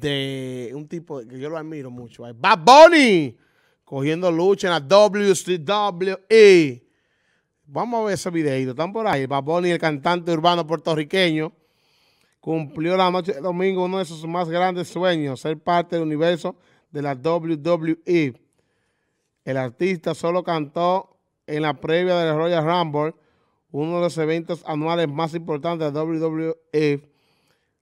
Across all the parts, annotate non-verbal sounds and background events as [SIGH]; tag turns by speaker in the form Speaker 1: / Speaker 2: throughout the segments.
Speaker 1: de un tipo que yo lo admiro mucho. Bad Bunny cogiendo lucha en la WCWE. Vamos a ver ese videito. Están por ahí. Bad Bunny, el cantante urbano puertorriqueño, cumplió la noche de domingo uno de sus más grandes sueños, ser parte del universo de la WWE. El artista solo cantó en la previa de la Royal Rumble, uno de los eventos anuales más importantes de WWE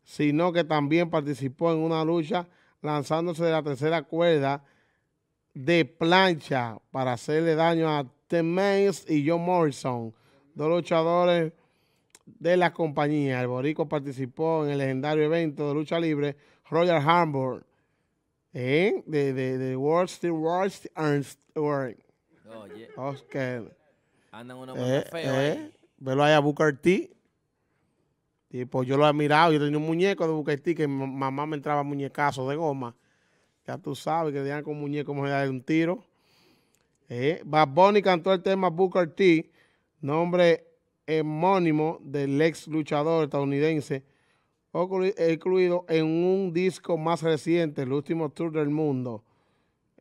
Speaker 1: sino que también participó en una lucha lanzándose de la tercera cuerda de plancha para hacerle daño a Tim Mays y John Morrison, dos luchadores de la compañía. El Borico participó en el legendario evento de lucha libre Royal Hamburg de, de, World Steel World Ernst Oye. Oscar. Andan una eh, eh, eh. Velo ahí a Booker T pues yo lo he mirado, yo tenía un muñeco de T que mamá me entraba muñecazo de goma. Ya tú sabes que tenían con muñeco como de un tiro. Eh, Bad Bunny cantó el tema Booker T, nombre homónimo del ex luchador estadounidense, incluido en un disco más reciente, el último tour del mundo.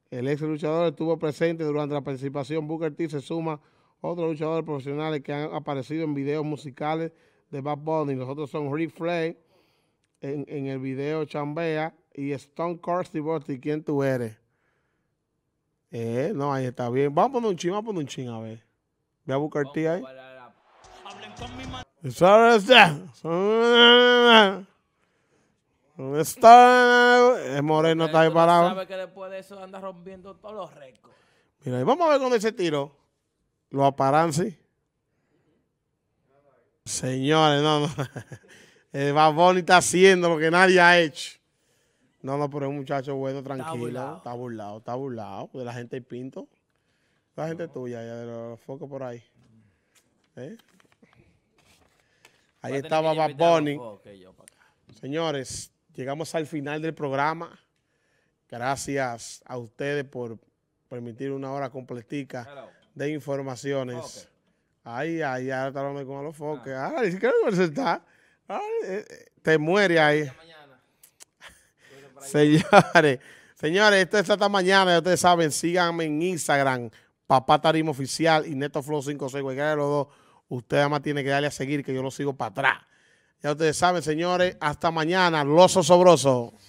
Speaker 1: El ex luchador estuvo presente durante la participación. Booker T se suma a otros luchadores profesionales que han aparecido en videos musicales de Bad Bunny. nosotros son Rick Flay en, el video Chambea y Stone Cold Steve ¿quién tú eres? Eh, no, ahí está bien. Vamos a poner un ching, vamos a poner un ching, a ver. Voy a buscar ti ahí. Está es moreno está ahí parado. que eso rompiendo todos los Mira, y vamos a ver con ese tiro. Los aparances. Señores, no, no. [LAUGHS] El Baboni está haciendo lo que nadie ha hecho. No, no, pero es un muchacho bueno, tranquilo. Está burlado. Está burlado, De la gente de Pinto. La gente tuya, ya de los focos por ahí. ¿Eh?
Speaker 2: Ahí estaba Bad Bunny.
Speaker 1: Señores, llegamos al final del programa. Gracias a ustedes por permitir una hora completica de informaciones. Ay, ay, ahora está hablando con los ah. foques. Ay, si dice que no está. Eh, eh, te muere ahí. Señores, señores, esto es hasta mañana. Ya ustedes saben, síganme en Instagram, Papá Tarimo Oficial y Neto Flow 56. Cualquiera dos, usted además tiene que darle a seguir, que yo lo sigo para atrás. Ya ustedes saben, señores, hasta mañana. Loso Sobroso.